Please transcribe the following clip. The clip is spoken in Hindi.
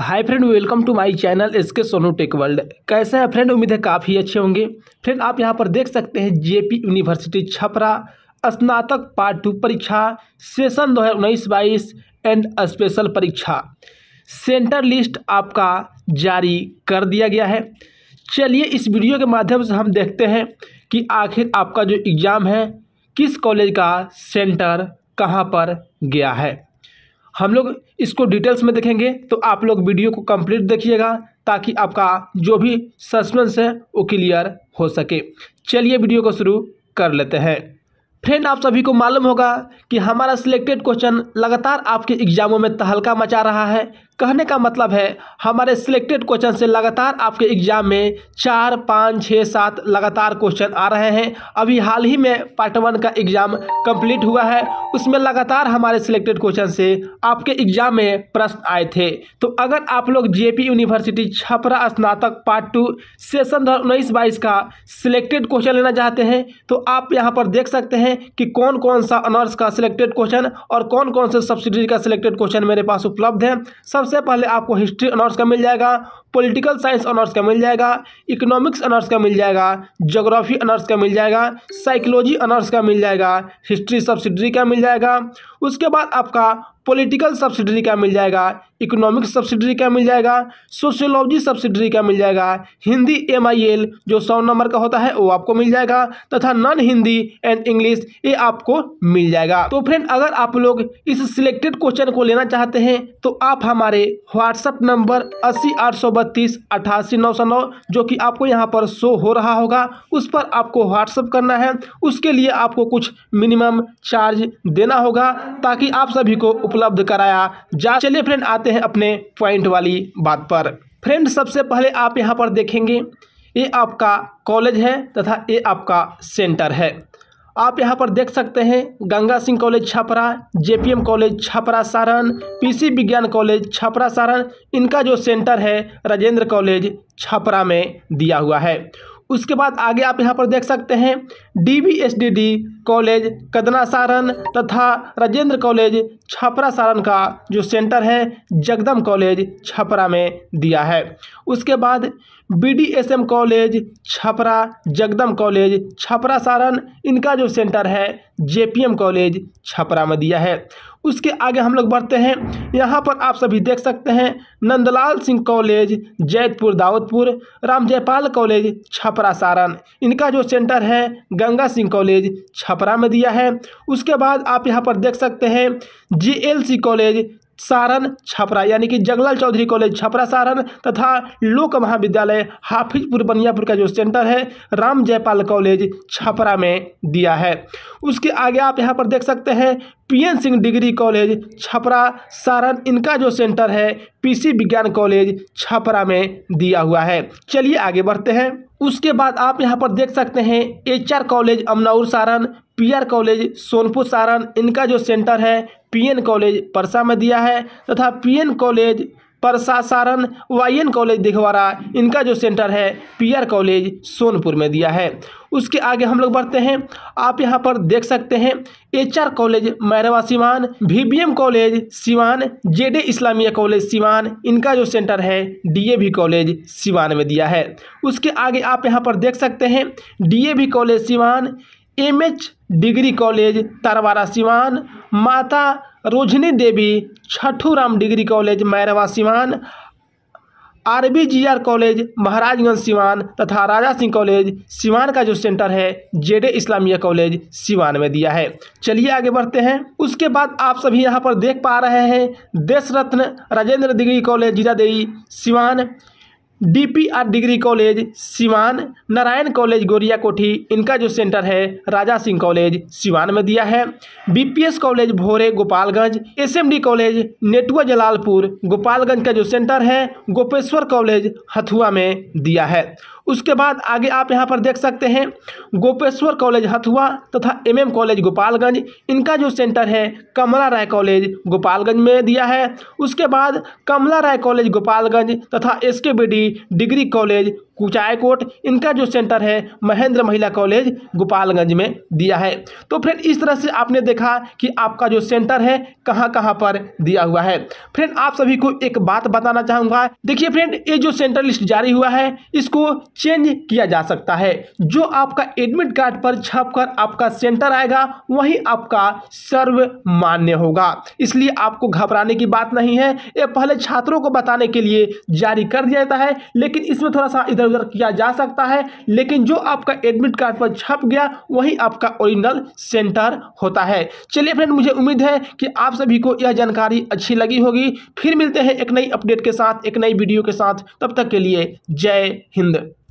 hi friend welcome to my channel इसके सोनू टेक वर्ल्ड कैसे हैं फ्रेंड उम्मीद है काफ़ी अच्छे होंगे फ्रेंड आप यहां पर देख सकते हैं जेपी यूनिवर्सिटी छपरा स्नातक पार्ट टू परीक्षा सेशन दो हज़ार उन्नीस बाईस एंड स्पेशल परीक्षा सेंटर लिस्ट आपका जारी कर दिया गया है चलिए इस वीडियो के माध्यम से हम देखते हैं कि आखिर आपका जो एग्ज़ाम है किस कॉलेज का सेंटर कहाँ पर गया है हम लोग इसको डिटेल्स में देखेंगे तो आप लोग वीडियो को कंप्लीट देखिएगा ताकि आपका जो भी सस्पेंस है वो क्लियर हो सके चलिए वीडियो को शुरू कर लेते हैं फ्रेंड आप सभी को मालूम होगा कि हमारा सिलेक्टेड क्वेश्चन लगातार आपके एग्जामों में तहलका मचा रहा है कहने का मतलब है हमारे सिलेक्टेड क्वेश्चन से लगातार आपके एग्जाम में चार पाँच छः सात लगातार क्वेश्चन आ रहे हैं अभी हाल ही में पार्ट वन का एग्जाम कंप्लीट हुआ है उसमें लगातार हमारे सिलेक्टेड क्वेश्चन से आपके एग्जाम में प्रश्न आए थे तो अगर आप लोग पी यूनिवर्सिटी छपरा स्नातक पार्ट टू सेशन दो उन्नीस बाईस का सिलेक्टेड क्वेश्चन लेना चाहते हैं तो आप यहाँ पर देख सकते हैं कि कौन कौन सा ऑनर्स का सिलेक्टेड क्वेश्चन और कौन कौन से सब्सिडी का सिलेक्टेड क्वेश्चन मेरे पास उपलब्ध है सब सबसे पहले आपको हिस्ट्री ऑनर्स का मिल जाएगा पॉलिटिकल साइंस ऑनर्स का मिल जाएगा इकोनॉमिक्स ऑनर्स का मिल जाएगा ज्योग्राफी ऑनर्स का मिल जाएगा साइकोलॉजी ऑनर्स का मिल जाएगा हिस्ट्री सब्सिडरी का मिल जाएगा उसके बाद आपका पॉलिटिकल सब्सिडरी का मिल जाएगा इकोनॉमिक सब्सिडरी का मिल जाएगा सोशियोलॉजी सब्सिडरी का मिल जाएगा हिंदी एम आई एल जो सौ नंबर का होता है वो आपको मिल जाएगा तथा नॉन हिंदी एंड इंग्लिश ये आपको मिल जाएगा तो फ्रेंड अगर आप लोग इस सिलेक्टेड क्वेश्चन को लेना चाहते हैं तो आप हमारे व्हाट्सअप नंबर अस्सी आठ सौ बत्तीस अट्ठासी नौ सौ नौ जो कि आपको यहाँ पर शो हो रहा होगा उस पर आपको व्हाट्सअप करना है उसके लिए आपको कुछ मिनिमम चार्ज देना होगा ताकि आप सभी को उपलब्ध कराया जा चलिए फ्रेंड आते हैं अपने पॉइंट वाली बात पर फ्रेंड सबसे पहले आप यहाँ पर देखेंगे ये आपका कॉलेज है तथा ये आपका सेंटर है आप यहाँ पर देख सकते हैं Ganga Singh college Chapra JPM college Chapra Saran PC Vigyan college Chapra Saran इनका जो सेंटर है राजेंद्र कॉलेज छपरा में दिया हुआ है उसके बाद आगे आप यहाँ पर देख सकते हैं डीबीएसडीडी कॉलेज कदना सारण तथा राजेंद्र कॉलेज छपरा सारण का जो सेंटर है जगदम कॉलेज छपरा में दिया है उसके बाद BDSM college Chapra Jagdam college Chapra Saran इनका जो सेंटर है जेपीएम कॉलेज छपरा में दिया है उसके आगे हम लोग बढ़ते हैं यहाँ पर आप सभी देख सकते हैं नंदलाल सिंह कॉलेज जैतपुर दाऊदपुर राम जयपाल कॉलेज छपरा सारण इनका जो सेंटर है गंगा सिंह कॉलेज छपरा में दिया है उसके बाद आप यहाँ पर देख सकते हैं जीएलसी कॉलेज सारण छपरा यानी कि जगलाल चौधरी कॉलेज छपरा सारण तथा लोक महाविद्यालय हाफिजपुर बनियापुर का जो सेंटर है राम जयपाल कॉलेज छपरा में दिया है उसके आगे आप यहाँ पर देख सकते हैं PN Singh degree college Chapra Saran इनका जो सेंटर है पीसी विज्ञान कॉलेज छपरा में दिया हुआ है चलिए आगे बढ़ते हैं उसके बाद आप यहाँ पर देख सकते हैं H college Amnour Saran PR college Sonpur Saran इनका जो सेंटर है पीएन कॉलेज परसा में दिया है तथा PN college Parsa Saran Y college Dighwara इनका जो सेंटर है पीआर कॉलेज सोनपुर में दिया है उसके आगे हम लोग बढ़ते हैं आप यहाँ पर देख सकते हैं HR college Mairwa Siwan VBM college Siwan ZA Islamia college Siwan इनका जो सेंटर है डीएवी कॉलेज सिवान में दिया है उसके आगे आप यहाँ पर देख सकते हैं D college Siwan M degree college Tarwara Siwan Mata Rojni Devi Chhathu Ram degree college Mairwa Siwan R B G R college Maharajganj Siwan तथा राजा सिंह कॉलेज सिवान का जो सेंटर है जेडे इस्लामिया कॉलेज सिवान में दिया है चलिए आगे बढ़ते हैं उसके बाद आप सभी यहाँ पर देख पा रहे हैं Desh Ratna Rajendra degree college Devi Siwan DPR degree college Siwan Narayan college Goriya Kothi इनका जो सेंटर है राजा सिंह कॉलेज सिवान में दिया है BPS college Bhore Gopalganj SMD college Netua Jalalpur Gopalganj का जो सेंटर है गोपेश्वर कॉलेज हथुआ में दिया है उसके बाद आगे आप यहाँ पर देख सकते हैं गोपेश्वर कॉलेज हथुआ तथा एम एम कॉलेज गोपालगंज इनका जो सेंटर है कमला राय कॉलेज गोपालगंज में दिया है उसके बाद कमला राय कॉलेज गोपालगंज तथा S K B D degree college Kuchaikot इनका जो सेंटर है महेंद्र महिला कॉलेज गोपालगंज में दिया है तो फ्रेंड इस तरह से आपने देखा कि आपका जो सेंटर है कहाँ कहाँ पर दिया हुआ है फ्रेंड आप सभी को एक बात बताना चाहूँगा देखिए फ्रेंड ये जो सेंटर लिस्ट जारी हुआ है इसको चेंज किया जा सकता है जो आपका एडमिट कार्ड पर छप कर आपका सेंटर आएगा वही आपका सर्व मान्य होगा इसलिए आपको घबराने की बात नहीं है ये पहले छात्रों को बताने के लिए जारी कर दिया जाता है लेकिन इसमें थोड़ा सा इधर उधर किया जा सकता है लेकिन जो आपका एडमिट कार्ड पर छप गया वही आपका ओरिजिनल सेंटर होता है चलिए फ्रेंड मुझे उम्मीद है कि आप सभी को यह जानकारी अच्छी लगी होगी फिर मिलते हैं एक नई अपडेट के साथ एक नई वीडियो के साथ तब तक के लिए जय हिंद